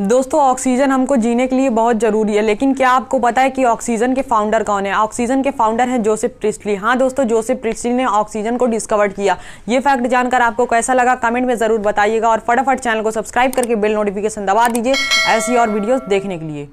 दोस्तों ऑक्सीजन हमको जीने के लिए बहुत ज़रूरी है लेकिन क्या आपको पता है कि ऑक्सीजन के फाउंडर कौन है ऑक्सीजन के फाउंडर हैं जोसेफ प्रिस्टली हाँ दोस्तों जोसेफ प्रिस्टली ने ऑक्सीजन को डिस्कवर किया ये फैक्ट जानकर आपको कैसा लगा कमेंट में ज़रूर बताइएगा और फटाफट चैनल को सब्सक्राइब करके बिल नोटिफिकेशन दबा दीजिए ऐसी और वीडियोज़ देखने के लिए